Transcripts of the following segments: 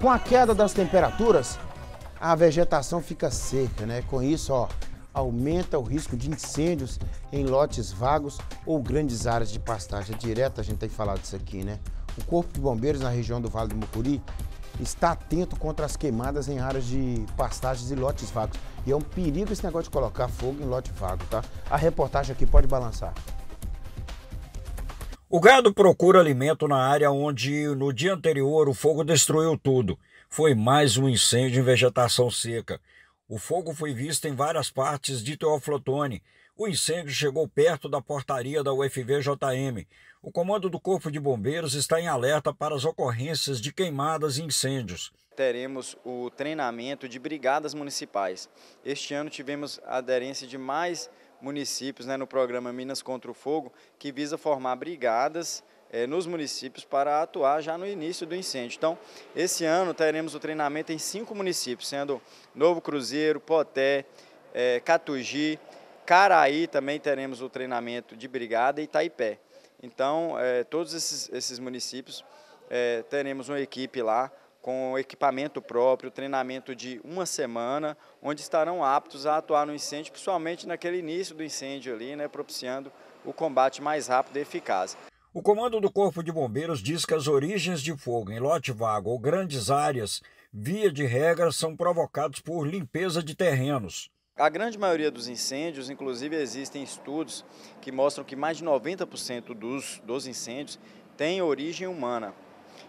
Com a queda das temperaturas, a vegetação fica seca, né? Com isso, ó, aumenta o risco de incêndios em lotes vagos ou grandes áreas de pastagem. É direto a gente tem falado disso aqui, né? O Corpo de Bombeiros na região do Vale do Mucuri está atento contra as queimadas em áreas de pastagens e lotes vagos. E é um perigo esse negócio de colocar fogo em lote vago, tá? A reportagem aqui pode balançar. O gado procura alimento na área onde, no dia anterior, o fogo destruiu tudo. Foi mais um incêndio em vegetação seca. O fogo foi visto em várias partes de Teoflotone. O incêndio chegou perto da portaria da UFVJM. O comando do Corpo de Bombeiros está em alerta para as ocorrências de queimadas e incêndios. Teremos o treinamento de brigadas municipais. Este ano tivemos a aderência de mais municípios né, no programa Minas contra o Fogo, que visa formar brigadas eh, nos municípios para atuar já no início do incêndio. Então, esse ano teremos o treinamento em cinco municípios, sendo Novo Cruzeiro, Poté, eh, Catugi, Caraí também teremos o treinamento de brigada e Itaipé. Então, eh, todos esses, esses municípios eh, teremos uma equipe lá com equipamento próprio, treinamento de uma semana, onde estarão aptos a atuar no incêndio, principalmente naquele início do incêndio ali, né, propiciando o combate mais rápido e eficaz. O comando do Corpo de Bombeiros diz que as origens de fogo em lote vago ou grandes áreas, via de regra, são provocados por limpeza de terrenos. A grande maioria dos incêndios, inclusive existem estudos que mostram que mais de 90% dos, dos incêndios têm origem humana.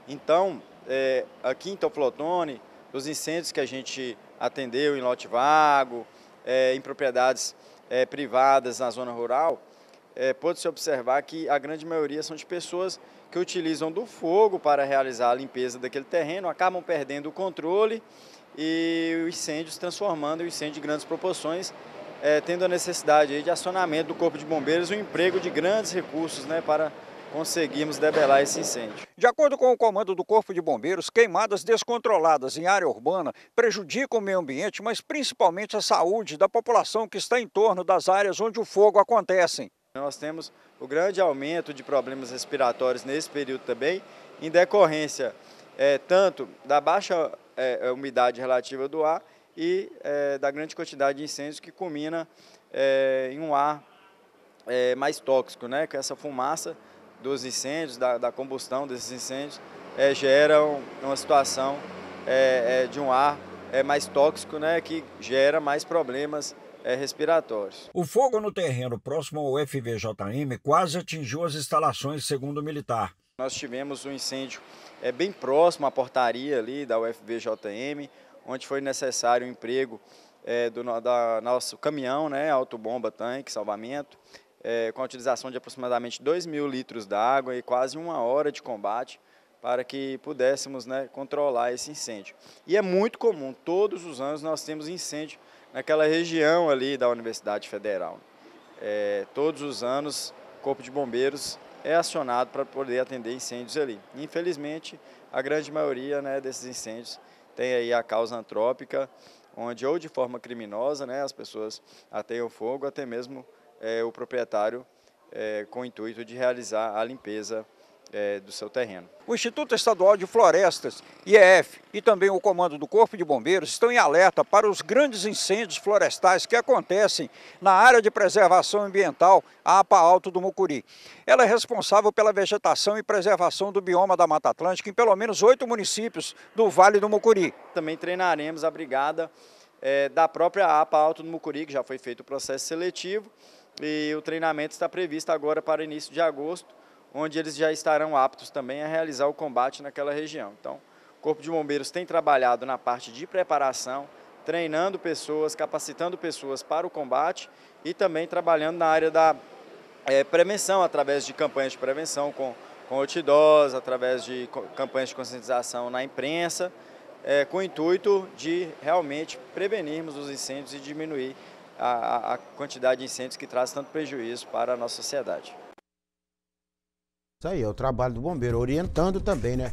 Então, é, aqui em Toflotone, dos incêndios que a gente atendeu em lote vago, é, em propriedades é, privadas na zona rural, é, pôde-se observar que a grande maioria são de pessoas que utilizam do fogo para realizar a limpeza daquele terreno, acabam perdendo o controle e o incêndio se transformando um incêndio de grandes proporções, é, tendo a necessidade de acionamento do corpo de bombeiros, um emprego de grandes recursos né, para conseguimos debelar esse incêndio. De acordo com o comando do Corpo de Bombeiros, queimadas descontroladas em área urbana prejudicam o meio ambiente, mas principalmente a saúde da população que está em torno das áreas onde o fogo acontece. Nós temos o grande aumento de problemas respiratórios nesse período também, em decorrência é, tanto da baixa é, é umidade relativa do ar e é, da grande quantidade de incêndios que culmina é, em um ar é, mais tóxico, né, com essa fumaça dos incêndios, da, da combustão desses incêndios, é, geram uma situação é, é, de um ar é, mais tóxico, né, que gera mais problemas é, respiratórios. O fogo no terreno próximo ao FVJM quase atingiu as instalações, segundo o militar. Nós tivemos um incêndio é, bem próximo à portaria ali da UFVJM, onde foi necessário o um emprego é, do da, nosso caminhão, né, autobomba tanque, salvamento, é, com a utilização de aproximadamente 2 mil litros d'água e quase uma hora de combate para que pudéssemos né, controlar esse incêndio. E é muito comum, todos os anos nós temos incêndio naquela região ali da Universidade Federal. É, todos os anos, o Corpo de Bombeiros é acionado para poder atender incêndios ali. Infelizmente, a grande maioria né, desses incêndios tem aí a causa antrópica, onde ou de forma criminosa né, as pessoas ateiam fogo, até mesmo é, o proprietário é, com o intuito de realizar a limpeza é, do seu terreno. O Instituto Estadual de Florestas, IEF, e também o Comando do Corpo de Bombeiros estão em alerta para os grandes incêndios florestais que acontecem na área de preservação ambiental, a APA Alto do Mucuri. Ela é responsável pela vegetação e preservação do bioma da Mata Atlântica em pelo menos oito municípios do Vale do Mucuri. Também treinaremos a brigada é, da própria APA Alto do Mucuri, que já foi feito o processo seletivo, e o treinamento está previsto agora para início de agosto, onde eles já estarão aptos também a realizar o combate naquela região. Então, o Corpo de Bombeiros tem trabalhado na parte de preparação, treinando pessoas, capacitando pessoas para o combate e também trabalhando na área da é, prevenção, através de campanhas de prevenção com, com outdoors, através de campanhas de conscientização na imprensa, é, com o intuito de realmente prevenirmos os incêndios e diminuir a, a quantidade de incêndios que traz tanto prejuízo para a nossa sociedade. Isso aí, é o trabalho do bombeiro, orientando também, né?